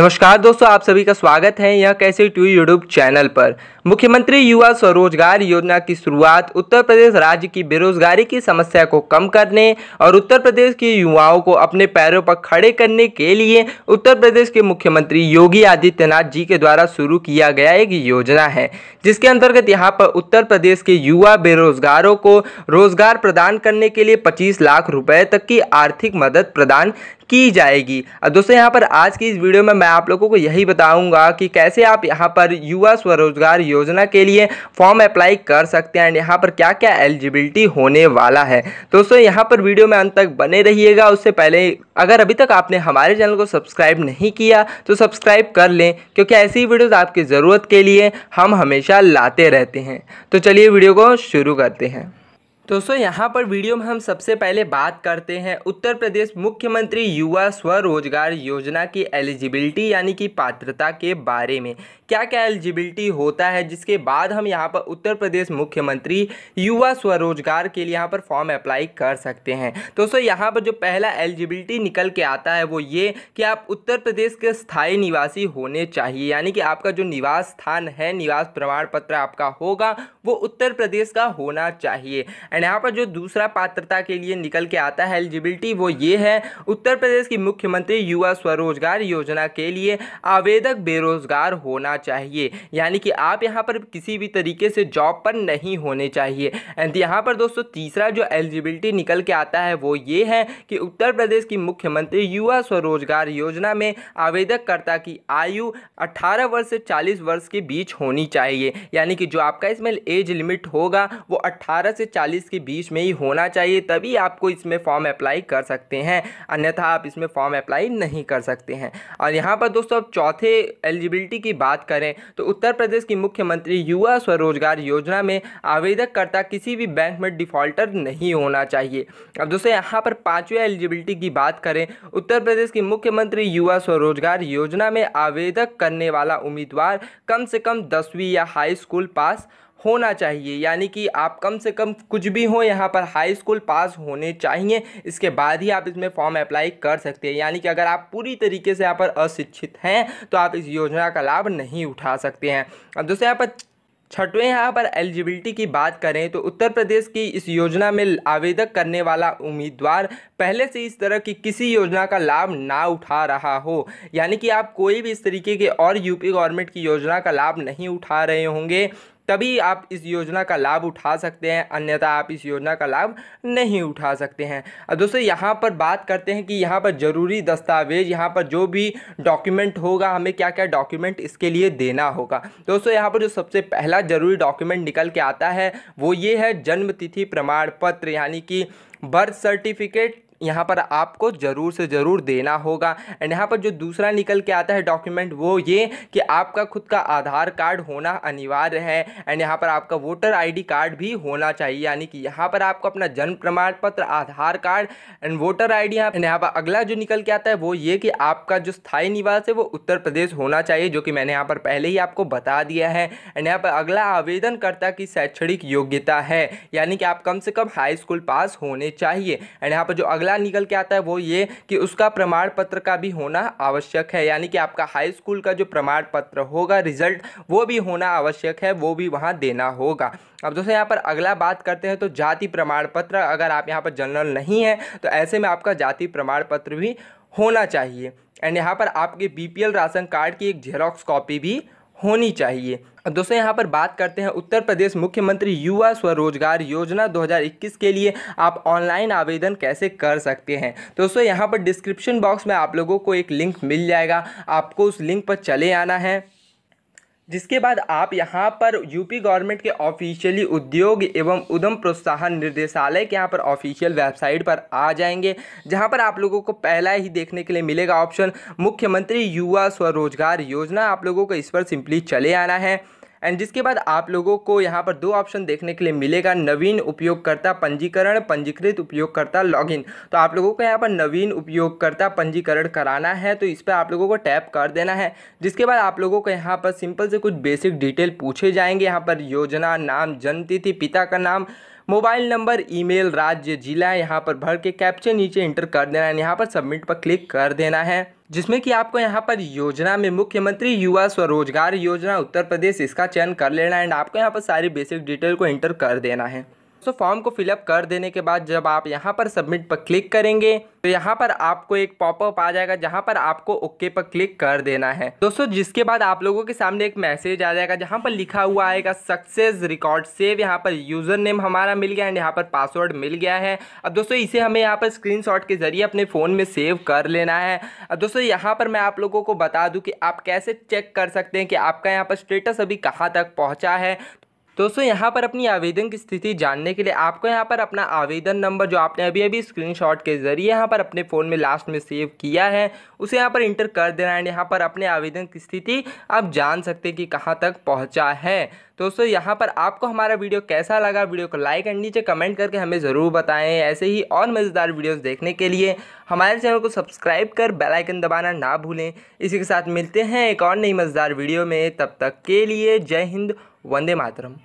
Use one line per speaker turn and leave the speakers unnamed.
नमस्कार दोस्तों आप सभी का स्वागत है यह कैसे टू यूट्यूब चैनल पर मुख्यमंत्री युवा स्वरोजगार योजना की शुरुआत उत्तर प्रदेश राज्य की बेरोजगारी की समस्या को कम करने और उत्तर प्रदेश के युवाओं को अपने पैरों पर खड़े करने के लिए उत्तर प्रदेश के मुख्यमंत्री योगी आदित्यनाथ जी के द्वारा शुरू किया गया एक योजना है जिसके अंतर्गत यहाँ पर उत्तर प्रदेश के युवा बेरोजगारों को रोजगार प्रदान करने के लिए पच्चीस लाख रुपये तक की आर्थिक मदद प्रदान की जाएगी और दोस्तों यहाँ पर आज की इस वीडियो में मैं आप लोगों को यही बताऊंगा कि कैसे आप यहाँ पर युवा स्वरोजगार योजना के लिए फॉर्म अप्लाई कर सकते हैं एंड यहाँ पर क्या क्या एलिजिबिलिटी होने वाला है दोस्तों यहाँ पर वीडियो में अंत तक बने रहिएगा उससे पहले अगर अभी तक आपने हमारे चैनल को सब्सक्राइब नहीं किया तो सब्सक्राइब कर लें क्योंकि ऐसी वीडियोज़ आपकी ज़रूरत के लिए हम हमेशा लाते रहते हैं तो चलिए वीडियो को शुरू करते हैं दोस्तों यहाँ पर वीडियो में हम सबसे पहले बात करते हैं उत्तर प्रदेश मुख्यमंत्री युवा स्वरोजगार योजना की एलिजिबिलिटी यानी कि पात्रता के बारे में क्या क्या एलिजिबिलिटी होता है जिसके बाद हम यहाँ पर उत्तर प्रदेश मुख्यमंत्री युवा स्वरोजगार के लिए यहाँ पर फॉर्म अप्लाई कर सकते हैं दोस्तों यहाँ पर जो पहला एलिजिबिलिटी निकल के आता है वो ये कि आप उत्तर प्रदेश के स्थायी निवासी होने चाहिए यानी कि आपका जो निवास स्थान है निवास प्रमाण पत्र आपका होगा वो उत्तर प्रदेश का होना चाहिए एंड यहाँ पर जो दूसरा पात्रता के लिए निकल के आता है एलिजिबिलिटी वो ये है उत्तर प्रदेश की मुख्यमंत्री युवा स्वरोजगार योजना के लिए आवेदक बेरोजगार होना चाहिए यानी कि आप यहाँ पर किसी भी तरीके से जॉब पर नहीं होने चाहिए एंड यहाँ पर दोस्तों तीसरा जो एलिजिबिलिटी निकल के आता है वो ये है कि उत्तर प्रदेश की मुख्यमंत्री युवा स्वरोजगार योजना में आवेदककर्ता की आयु 18 वर्ष से 40 वर्ष के बीच होनी चाहिए यानी कि जो आपका इसमें एज लिमिट होगा वो 18 से चालीस तीस के बीच में ही होना चाहिए तभी आपको इसमें फॉर्म अप्लाई कर सकते हैं अन्यथा आप इसमें फॉर्म अप्लाई नहीं कर सकते हैं और यहाँ पर दोस्तों अब चौथे एलिजिबिलिटी की बात करें तो उत्तर प्रदेश की मुख्यमंत्री युवा स्वरोजगार योजना में आवेदककर्ता किसी भी बैंक में डिफ़ॉल्टर नहीं होना चाहिए अब दोस्तों यहाँ पर पाँचवें एलिजिबिलिटी की बात करें उत्तर प्रदेश की मुख्यमंत्री युवा स्वरोजगार योजना में आवेदक करने वाला उम्मीदवार कम से कम दसवीं या हाई स्कूल पास होना चाहिए यानी कि आप कम से कम कुछ भी हो यहाँ पर हाई स्कूल पास होने चाहिए इसके बाद ही आप इसमें फॉर्म अप्लाई कर सकते हैं यानी कि अगर आप पूरी तरीके से यहाँ पर अशिक्षित हैं तो आप इस योजना का लाभ नहीं उठा सकते हैं अब दोस्तों यहाँ पर छठवें यहाँ पर एलिजिबिलिटी की बात करें तो उत्तर प्रदेश की इस योजना में आवेदक करने वाला उम्मीदवार पहले से इस तरह की किसी योजना का लाभ ना उठा रहा हो यानी कि आप कोई भी इस तरीके के और यूपी गवर्नमेंट की योजना का लाभ नहीं उठा रहे होंगे तभी आप इस योजना का लाभ उठा सकते हैं अन्यथा आप इस योजना का लाभ नहीं उठा सकते हैं अब दोस्तों यहाँ पर बात करते हैं कि यहाँ पर ज़रूरी दस्तावेज यहाँ पर जो भी डॉक्यूमेंट होगा हमें क्या क्या डॉक्यूमेंट इसके लिए देना होगा दोस्तों यहाँ पर जो सबसे पहला ज़रूरी डॉक्यूमेंट निकल के आता है वो ये है जन्म तिथि प्रमाण पत्र यानी कि बर्थ सर्टिफिकेट यहाँ पर आपको ज़रूर से ज़रूर देना होगा एंड यहाँ पर जो दूसरा निकल के आता है डॉक्यूमेंट वो ये कि आपका खुद का आधार कार्ड होना अनिवार्य है एंड यहाँ पर आपका वोटर आईडी कार्ड भी होना चाहिए यानी कि यहाँ पर आपको अपना जन्म प्रमाण पत्र Aadhaar card and voter I D यहाँ पर अगला जो निकल के आता है वो ये कि आपका जो स्थायी निवास है वो उत्तर प्रदेश होना चाहिए जो कि मैंने यहाँ पर पहले ही आपको बता दिया है एंड यहाँ पर अगला आवेदनकर्ता की शैक्षणिक योग्यता है यानी कि आप कम से कम हाई स्कूल पास होने चाहिए एंड यहाँ पर जो अगला अगला निकल के आता है वो ये कि उसका प्रमाण पत्र का भी होना आवश्यक है यानी कि आपका हाई स्कूल का जो प्रमाण पत्र होगा रिजल्ट वो भी होना आवश्यक है वो भी वहाँ देना होगा अब दोस्तों यहाँ पर अगला बात करते हैं तो जाति प्रमाण पत्र अगर आप यहाँ पर जनरल नहीं है तो ऐसे में आपका जाति प्रमाण पत्र भी होना चाहिए एंड यहाँ पर आपके बीपीएल राशन कार्ड की एक जेरोक्स कॉपी भी होनी चाहिए दोस्तों यहाँ पर बात करते हैं उत्तर प्रदेश मुख्यमंत्री युवा स्वरोजगार योजना 2021 के लिए आप ऑनलाइन आवेदन कैसे कर सकते हैं तो दोस्तों यहाँ पर डिस्क्रिप्शन बॉक्स में आप लोगों को एक लिंक मिल जाएगा आपको उस लिंक पर चले आना है जिसके बाद आप यहाँ पर यूपी गवर्नमेंट के ऑफिशियली उद्योग एवं उद्यम प्रोत्साहन निर्देशालय के यहाँ पर ऑफिशियल वेबसाइट पर आ जाएंगे जहाँ पर आप लोगों को पहला ही देखने के लिए मिलेगा ऑप्शन मुख्यमंत्री युवा स्वरोजगार योजना आप लोगों को इस पर सिंपली चले आना है एंड जिसके बाद आप लोगों को यहाँ पर दो ऑप्शन देखने के लिए मिलेगा नवीन उपयोगकर्ता पंजीकरण पंजीकृत उपयोगकर्ता लॉगिन तो आप लोगों को यहाँ पर नवीन उपयोगकर्ता पंजीकरण कराना है तो इस पर आप लोगों को टैप कर देना है जिसके बाद आप लोगों को यहाँ पर सिंपल से कुछ बेसिक डिटेल पूछे जाएंगे यहाँ पर योजना नाम जन्मतिथि पिता का नाम मोबाइल नंबर ईमेल राज्य जिला यहाँ पर भर के कैप्चर नीचे इंटर कर देना है यहाँ पर सबमिट पर क्लिक कर देना है जिसमें कि आपको यहाँ पर योजना में मुख्यमंत्री युवा स्वरोजगार योजना उत्तर प्रदेश इसका चयन कर लेना एंड आपको यहाँ पर सारी बेसिक डिटेल को इंटर कर देना है सो फॉर्म को फिलअप कर देने के बाद जब आप यहाँ पर सबमिट पर क्लिक करेंगे तो यहाँ पर आपको एक पॉपअप आ जाएगा जहाँ पर आपको ओके पर क्लिक कर देना है दोस्तों जिसके बाद आप लोगों के सामने एक मैसेज आ जाएगा जहाँ पर लिखा हुआ आएगा सक्सेस रिकॉर्ड सेव यहाँ पर यूजर नेम हमारा मिल गया एंड यहाँ पर पासवर्ड मिल गया है अब दोस्तों इसे हमें यहाँ पर स्क्रीन के जरिए अपने फ़ोन में सेव कर लेना है अब दोस्तों यहाँ पर मैं आप लोगों को बता दूँ कि आप कैसे चेक कर सकते हैं कि आपका यहाँ पर स्टेटस अभी कहाँ तक पहुँचा है दोस्तों यहाँ पर अपनी आवेदन की स्थिति जानने के लिए आपको यहाँ पर अपना आवेदन नंबर जो आपने अभी अभी स्क्रीनशॉट के जरिए यहाँ पर अपने फ़ोन में लास्ट में सेव किया है उसे यहाँ पर इंटर कर देना है यहाँ पर अपने आवेदन की स्थिति आप जान सकते हैं कि कहाँ तक पहुँचा है दोस्तों यहाँ पर आपको हमारा वीडियो कैसा लगा वीडियो को लाइक एंड नीचे कमेंट करके हमें ज़रूर बताएं ऐसे ही और मज़ेदार वीडियोस देखने के लिए हमारे चैनल को सब्सक्राइब कर बेल आइकन दबाना ना भूलें इसी के साथ मिलते हैं एक और नई मज़ेदार वीडियो में तब तक के लिए जय हिंद वंदे मातरम